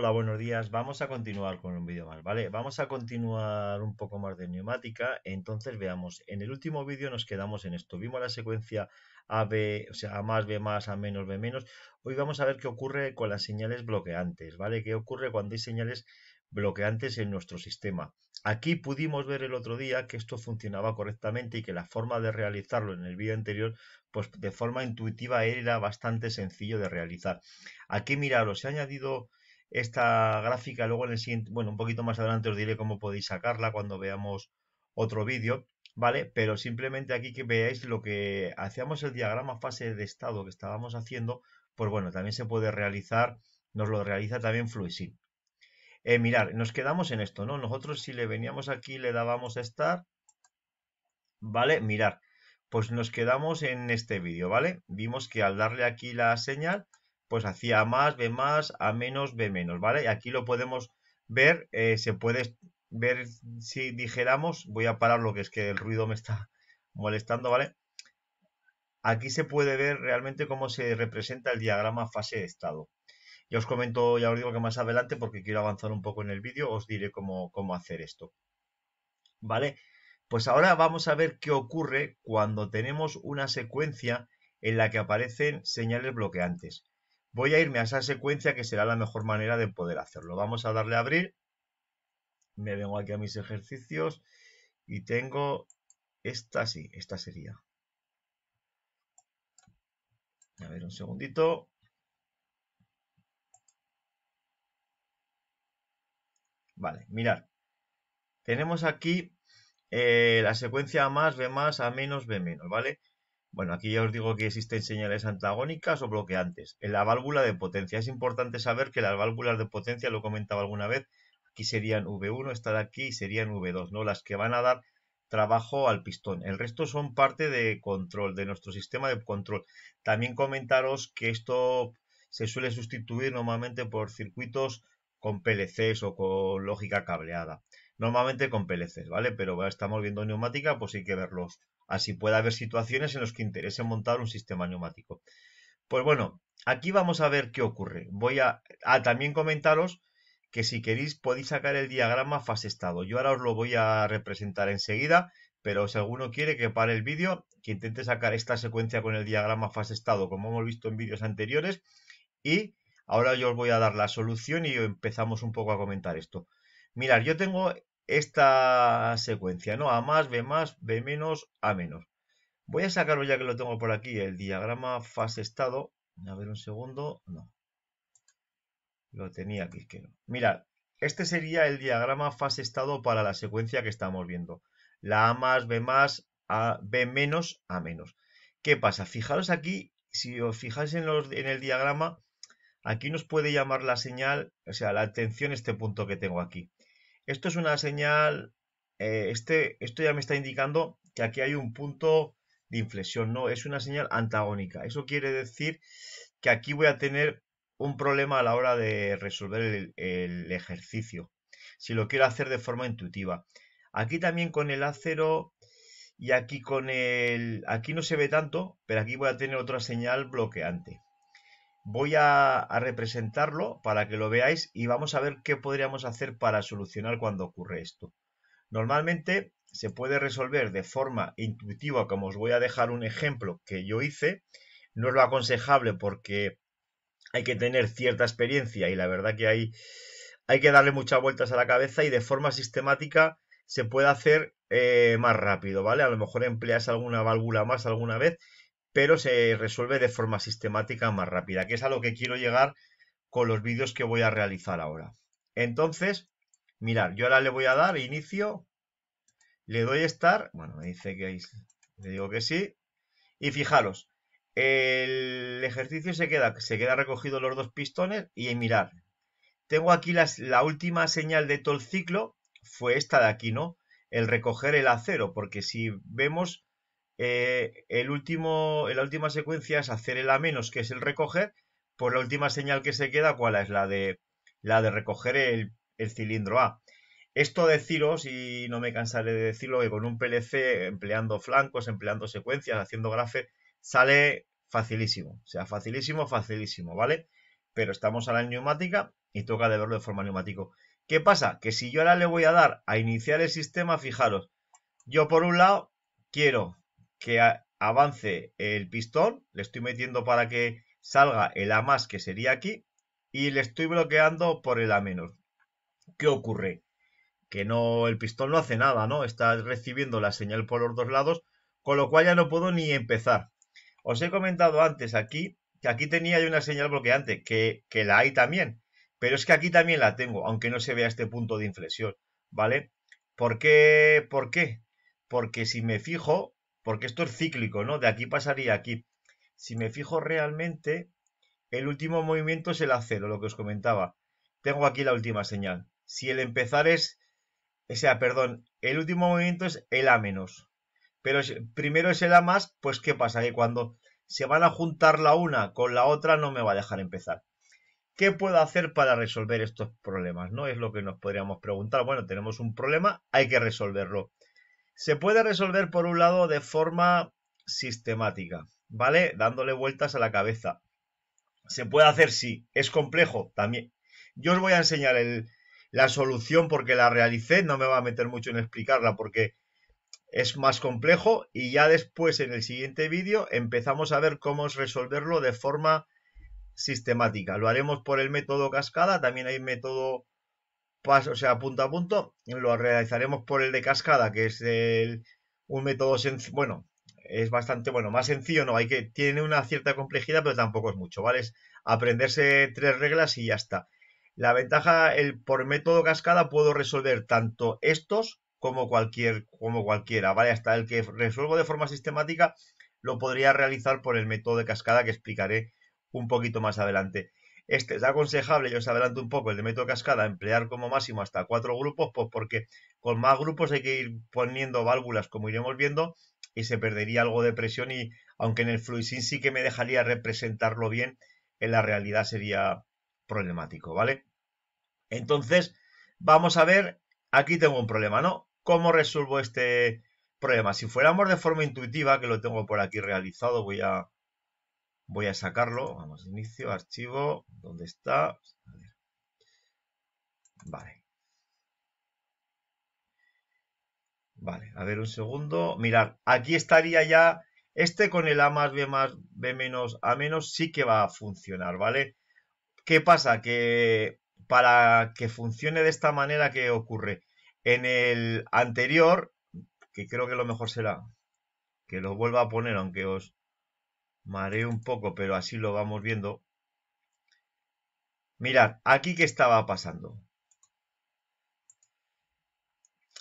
Hola, buenos días. Vamos a continuar con un vídeo más, ¿vale? Vamos a continuar un poco más de neumática. Entonces, veamos, en el último vídeo nos quedamos en esto. Vimos la secuencia A, o sea, A más, B más, A menos, B menos. Hoy vamos a ver qué ocurre con las señales bloqueantes, ¿vale? ¿Qué ocurre cuando hay señales bloqueantes en nuestro sistema? Aquí pudimos ver el otro día que esto funcionaba correctamente y que la forma de realizarlo en el vídeo anterior, pues de forma intuitiva era bastante sencillo de realizar. Aquí, miraros, se ha añadido esta gráfica. Luego en el siguiente, bueno, un poquito más adelante os diré cómo podéis sacarla cuando veamos otro vídeo, ¿vale? Pero simplemente aquí que veáis lo que hacíamos el diagrama fase de estado que estábamos haciendo, pues bueno, también se puede realizar, nos lo realiza también Fluidsync. Eh, mirar, nos quedamos en esto, ¿no? Nosotros si le veníamos aquí, le dábamos a estar, ¿vale? Mirar, pues nos quedamos en este vídeo, ¿vale? Vimos que al darle aquí la señal, pues hacía más, B más, A menos, B menos, ¿vale? Y aquí lo podemos ver, eh, se puede ver si dijéramos, voy a parar lo que es que el ruido me está molestando, ¿vale? Aquí se puede ver realmente cómo se representa el diagrama fase de estado. Ya os comento, ya os digo que más adelante, porque quiero avanzar un poco en el vídeo, os diré cómo, cómo hacer esto. ¿Vale? Pues ahora vamos a ver qué ocurre cuando tenemos una secuencia en la que aparecen señales bloqueantes. Voy a irme a esa secuencia que será la mejor manera de poder hacerlo. Vamos a darle a abrir. Me vengo aquí a mis ejercicios y tengo esta sí, esta sería. A ver, un segundito. Vale, mirad. Tenemos aquí eh, la secuencia A más, B más, A menos, B menos, ¿vale? Bueno, aquí ya os digo que existen señales antagónicas o bloqueantes. En la válvula de potencia es importante saber que las válvulas de potencia, lo comentaba alguna vez, aquí serían V1, esta de aquí serían V2, ¿no? Las que van a dar trabajo al pistón. El resto son parte de control, de nuestro sistema de control. También comentaros que esto se suele sustituir normalmente por circuitos con PLCs o con lógica cableada. Normalmente con PLCs, ¿vale? Pero estamos viendo neumática, pues hay que verlos Así puede haber situaciones en las que interese montar un sistema neumático. Pues bueno, aquí vamos a ver qué ocurre. Voy a, también comentaros que si queréis podéis sacar el diagrama fase estado. Yo ahora os lo voy a representar enseguida, pero si alguno quiere que pare el vídeo, que intente sacar esta secuencia con el diagrama fase estado, como hemos visto en vídeos anteriores, y ahora yo os voy a dar la solución y empezamos un poco a comentar esto. Mirad, yo tengo esta secuencia, ¿no? A más, B más, B menos, A menos. Voy a sacarlo ya que lo tengo por aquí, el diagrama fase-estado. A ver un segundo, no. Lo tenía aquí, que Mirad, este sería el diagrama fase-estado para la secuencia que estamos viendo. La A más, B más, A, B menos, A menos. ¿Qué pasa? Fijaros aquí, si os fijáis en, los, en el diagrama, aquí nos puede llamar la señal, o sea, la atención este punto que tengo aquí. Esto es una señal, eh, este, esto ya me está indicando que aquí hay un punto de inflexión, ¿no? Es una señal antagónica. Eso quiere decir que aquí voy a tener un problema a la hora de resolver el ejercicio, si lo quiero hacer de forma intuitiva. Aquí también con el acero y aquí con el... Aquí no se ve tanto, pero aquí voy a tener otra señal bloqueante voy a, representarlo para que lo veáis y vamos a ver qué podríamos hacer para solucionar cuando ocurre esto. Normalmente se puede resolver de forma intuitiva, como os voy a dejar un ejemplo que yo hice. No es lo aconsejable porque hay que tener cierta experiencia y la verdad que hay, hay que darle muchas vueltas a la cabeza y de forma sistemática se puede hacer eh, más rápido, ¿vale? A lo mejor empleas alguna válvula más alguna vez pero se resuelve de forma sistemática más rápida, que es a lo que quiero llegar con los vídeos que voy a realizar ahora. Entonces, mirar, yo ahora le voy a dar inicio, le doy estar, bueno, me dice que le digo que sí, y fijaros, el ejercicio se queda, se queda recogido los dos pistones y mirar, tengo aquí la última señal de todo el ciclo, fue esta de aquí, ¿no? El recoger el acero, porque si vemos eh, el último, la última secuencia es hacer el a menos, que es el recoger, por pues la última señal que se queda, ¿cuál es? La de, la de recoger el, cilindro A. Esto deciros, y no me cansaré de decirlo, que con un PLC, empleando flancos, empleando secuencias, haciendo grafes, sale facilísimo. O sea, facilísimo, facilísimo, ¿vale? Pero estamos a la neumática y toca de verlo de forma neumático. ¿Qué pasa? Que si yo ahora le voy a dar a iniciar el sistema, fijaros, yo por un lado quiero que avance el pistón, le estoy metiendo para que salga el A más que sería aquí y le estoy bloqueando por el A menos. ¿Qué ocurre? Que no, el pistón no hace nada, ¿no? Está recibiendo la señal por los dos lados, con lo cual ya no puedo ni empezar. Os he comentado antes aquí que aquí tenía una señal bloqueante, que, que la hay también, pero es que aquí también la tengo, aunque no se vea este punto de inflexión, ¿vale? ¿Por qué? ¿Por qué? Porque si me fijo, porque esto es cíclico, ¿no? De aquí pasaría aquí. Si me fijo realmente, el último movimiento es el acero, lo que os comentaba. Tengo aquí la última señal. Si el empezar es, o sea, perdón, el último movimiento es el A menos. Pero primero es el A más, pues ¿qué pasa? Que cuando se van a juntar la una con la otra no me va a dejar empezar. ¿Qué puedo hacer para resolver estos problemas? No es lo que nos podríamos preguntar. Bueno, tenemos un problema, hay que resolverlo se puede resolver por un lado de forma sistemática, ¿vale? Dándole vueltas a la cabeza. Se puede hacer, sí, es complejo también. Yo os voy a enseñar la solución porque la realicé, no me va a meter mucho en explicarla porque es más complejo y ya después en el siguiente vídeo empezamos a ver cómo resolverlo de forma sistemática. Lo haremos por el método cascada, también hay método paso, o sea, punto a punto, lo realizaremos por el de cascada, que es un método bueno, es bastante, bueno, más sencillo, no, hay que, tiene una cierta complejidad, pero tampoco es mucho, ¿vale? Es aprenderse tres reglas y ya está. La ventaja, el por método cascada puedo resolver tanto estos como cualquier, como cualquiera, ¿vale? Hasta el que resuelvo de forma sistemática lo podría realizar por el método de cascada que explicaré un poquito más adelante. Este es aconsejable, yo os adelanto un poco, el de método cascada, emplear como máximo hasta cuatro grupos, pues porque con más grupos hay que ir poniendo válvulas, como iremos viendo, y se perdería algo de presión y aunque en el fluisin sí que me dejaría representarlo bien, en la realidad sería problemático, ¿vale? Entonces, vamos a ver, aquí tengo un problema, ¿no? ¿Cómo resuelvo este problema? Si fuéramos de forma intuitiva, que lo tengo por aquí realizado, voy a Voy a sacarlo. Vamos, inicio, archivo. ¿Dónde está? A ver. Vale. Vale, a ver un segundo. Mirad, aquí estaría ya. Este con el A más B más B menos A menos sí que va a funcionar, ¿vale? ¿Qué pasa? Que para que funcione de esta manera que ocurre en el anterior, que creo que lo mejor será que lo vuelva a poner, aunque os Mareo un poco, pero así lo vamos viendo. Mirad, aquí qué estaba pasando.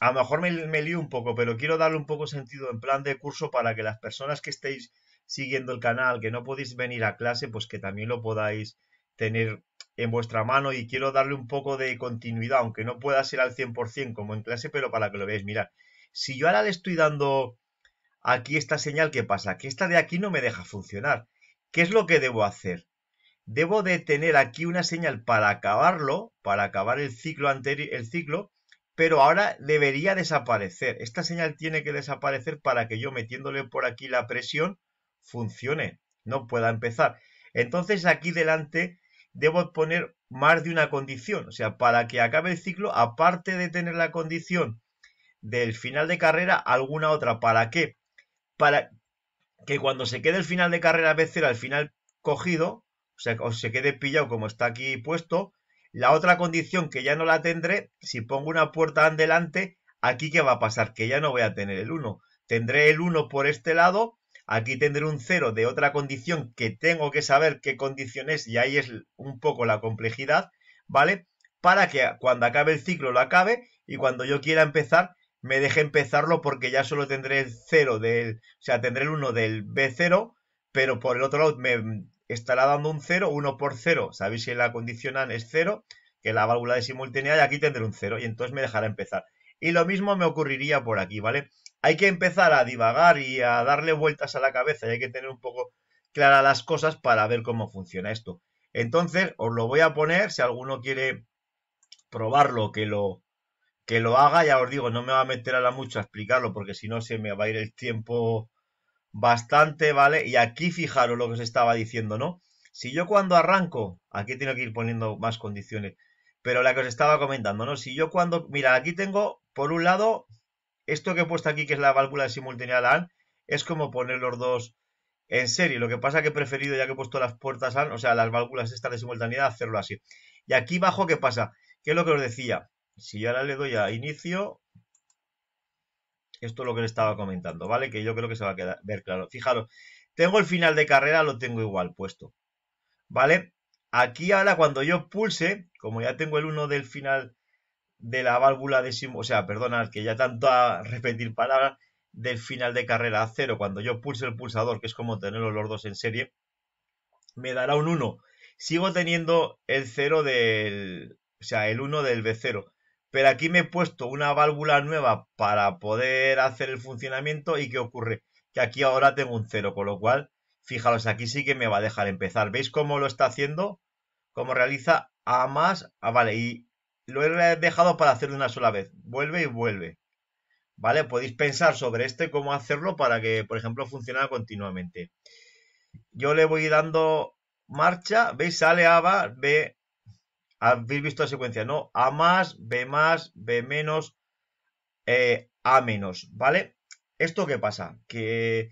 A lo mejor me, me lío un poco, pero quiero darle un poco sentido en plan de curso para que las personas que estéis siguiendo el canal, que no podéis venir a clase, pues que también lo podáis tener en vuestra mano y quiero darle un poco de continuidad, aunque no pueda ser al 100% como en clase, pero para que lo veáis. Mirad, si yo ahora le estoy dando aquí esta señal, ¿qué pasa? Que esta de aquí no me deja funcionar. ¿Qué es lo que debo hacer? Debo de tener aquí una señal para acabarlo, para acabar el ciclo anterior, el ciclo, pero ahora debería desaparecer. Esta señal tiene que desaparecer para que yo metiéndole por aquí la presión funcione, no pueda empezar. Entonces aquí delante debo poner más de una condición, o sea, para que acabe el ciclo, aparte de tener la condición del final de carrera, alguna otra. ¿Para qué? para que cuando se quede el final de carrera B0 al final cogido, o sea, o se quede pillado como está aquí puesto, la otra condición que ya no la tendré, si pongo una puerta adelante, aquí ¿qué va a pasar, que ya no voy a tener el 1. Tendré el 1 por este lado, aquí tendré un 0 de otra condición que tengo que saber qué condición es, y ahí es un poco la complejidad, ¿vale? Para que cuando acabe el ciclo lo acabe y cuando yo quiera empezar me deje empezarlo porque ya solo tendré el 0 del, o sea, tendré el 1 del B0, pero por el otro lado me estará dando un 0, 1 por 0, sabéis que la condicional es 0, que la válvula de simultaneidad y aquí tendré un 0 y entonces me dejará empezar. Y lo mismo me ocurriría por aquí, ¿vale? Hay que empezar a divagar y a darle vueltas a la cabeza y hay que tener un poco claras las cosas para ver cómo funciona esto. Entonces, os lo voy a poner, si alguno quiere probarlo, que lo, que lo haga, ya os digo, no me va a meter a la mucho a explicarlo porque si no se me va a ir el tiempo bastante, ¿vale? Y aquí fijaros lo que os estaba diciendo, ¿no? Si yo cuando arranco, aquí tengo que ir poniendo más condiciones, pero la que os estaba comentando, ¿no? Si yo cuando, mira, aquí tengo por un lado esto que he puesto aquí que es la válvula de simultaneidad es como poner los dos en serie. Lo que pasa que he preferido, ya que he puesto las puertas AN, o sea, las válvulas estas de simultaneidad, hacerlo así. Y aquí abajo, ¿qué pasa? ¿Qué es lo que os decía? Si yo ahora le doy a inicio, esto es lo que le estaba comentando, ¿vale? Que yo creo que se va a quedar, ver claro. Fijaros, tengo el final de carrera, lo tengo igual puesto, ¿vale? Aquí ahora cuando yo pulse, como ya tengo el 1 del final de la válvula de o sea, perdona, que ya tanto a repetir palabras, del final de carrera a 0, cuando yo pulse el pulsador, que es como tener los dos en serie, me dará un 1. Sigo teniendo el 0 del, o sea, el 1 del B0 pero aquí me he puesto una válvula nueva para poder hacer el funcionamiento y ¿qué ocurre? Que aquí ahora tengo un cero, con lo cual, fijaros, aquí sí que me va a dejar empezar. ¿Veis cómo lo está haciendo? Cómo realiza A más, A, ah, vale, y lo he dejado para hacer de una sola vez. Vuelve y vuelve. ¿Vale? Podéis pensar sobre este, cómo hacerlo para que, por ejemplo, funcione continuamente. Yo le voy dando marcha, ¿veis? Sale A, va, B, habéis visto la secuencia, ¿no? A más, B más, B menos, eh, A menos, ¿vale? ¿Esto qué pasa? Que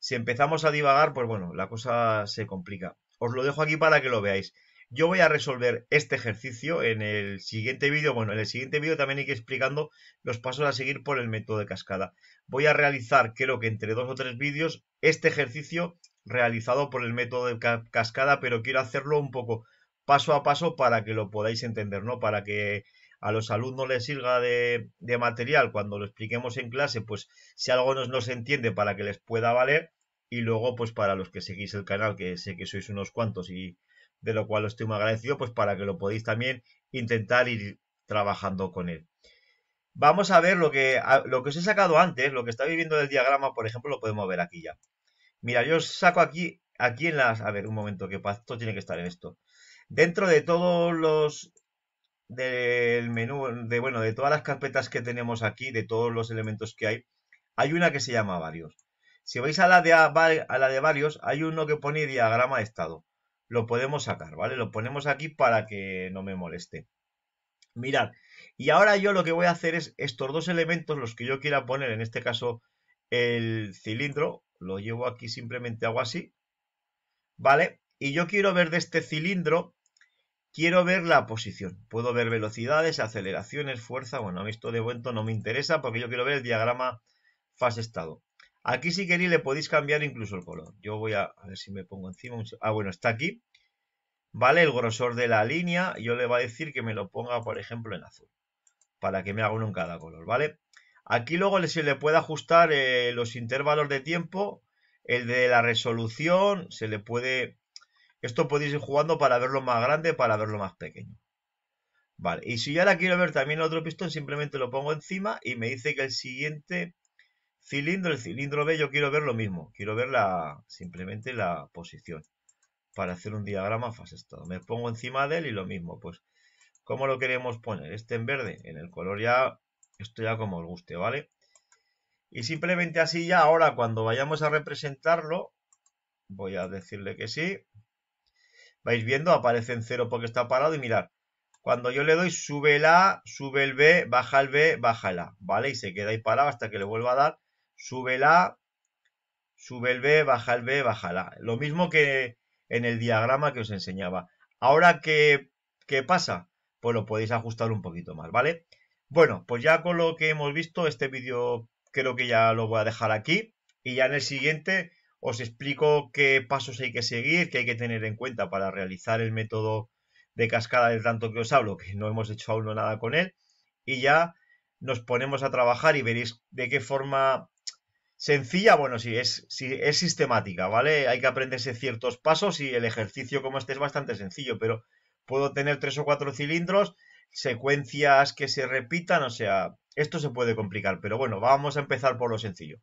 si empezamos a divagar, pues bueno, la cosa se complica. Os lo dejo aquí para que lo veáis. Yo voy a resolver este ejercicio en el siguiente vídeo. Bueno, en el siguiente vídeo también hay que ir explicando los pasos a seguir por el método de cascada. Voy a realizar, creo que entre dos o tres vídeos, este ejercicio realizado por el método de cascada, pero quiero hacerlo un poco paso a paso para que lo podáis entender, ¿no? Para que a los alumnos les sirva de, material cuando lo expliquemos en clase, pues si algo nos, se entiende para que les pueda valer y luego pues para los que seguís el canal, que sé que sois unos cuantos y de lo cual os estoy muy agradecido, pues para que lo podáis también intentar ir trabajando con él. Vamos a ver lo que, lo que os he sacado antes, lo que está viviendo del diagrama, por ejemplo, lo podemos ver aquí ya. Mira, yo os saco aquí, aquí en las... A ver, un momento, que esto tiene que estar en esto. Dentro de todos los del menú, de bueno, de todas las carpetas que tenemos aquí, de todos los elementos que hay, hay una que se llama varios. Si vais a la de, a la de varios, hay uno que pone diagrama de estado. Lo podemos sacar, ¿vale? Lo ponemos aquí para que no me moleste. Mirad, y ahora yo lo que voy a hacer es estos dos elementos, los que yo quiera poner, en este caso el cilindro, lo llevo aquí simplemente hago así, ¿vale? Y yo quiero ver de este cilindro Quiero ver la posición. Puedo ver velocidades, aceleraciones, fuerza. Bueno, a mí esto de momento no me interesa porque yo quiero ver el diagrama fase-estado. Aquí si queréis le podéis cambiar incluso el color. Yo voy a, ver si me pongo encima. ah, bueno, está aquí. ¿Vale? El grosor de la línea. Yo le voy a decir que me lo ponga, por ejemplo, en azul. Para que me haga uno en cada color, ¿vale? Aquí luego se le puede ajustar eh, los intervalos de tiempo. El de la resolución se le puede esto podéis ir jugando para verlo más grande, para verlo más pequeño. Vale, y si ya ahora quiero ver también el otro pistón, simplemente lo pongo encima y me dice que el siguiente cilindro, el cilindro B, yo quiero ver lo mismo. Quiero ver la simplemente la posición para hacer un diagrama fase Me pongo encima de él y lo mismo. Pues, ¿cómo lo queremos poner? Este en verde, en el color ya, esto ya como os guste, ¿vale? Y simplemente así ya ahora cuando vayamos a representarlo, voy a decirle que sí vais viendo, aparece en cero porque está parado y mirar. Cuando yo le doy, sube la sube el B, baja el B, baja el ¿vale? Y se queda ahí parado hasta que le vuelva a dar, sube la A, sube el B, baja el B, baja el Lo mismo que en el diagrama que os enseñaba. Ahora, ¿qué, qué pasa? Pues lo podéis ajustar un poquito más, ¿vale? Bueno, pues ya con lo que hemos visto, este vídeo creo que ya lo voy a dejar aquí. Y ya en el siguiente os explico qué pasos hay que seguir, qué hay que tener en cuenta para realizar el método de cascada del tanto que os hablo, que no hemos hecho aún nada con él, y ya nos ponemos a trabajar y veréis de qué forma sencilla, bueno, sí, es, es sistemática, ¿vale? Hay que aprenderse ciertos pasos y el ejercicio como este es bastante sencillo, pero puedo tener tres o cuatro cilindros, secuencias que se repitan, o sea, esto se puede complicar, pero bueno, vamos a empezar por lo sencillo.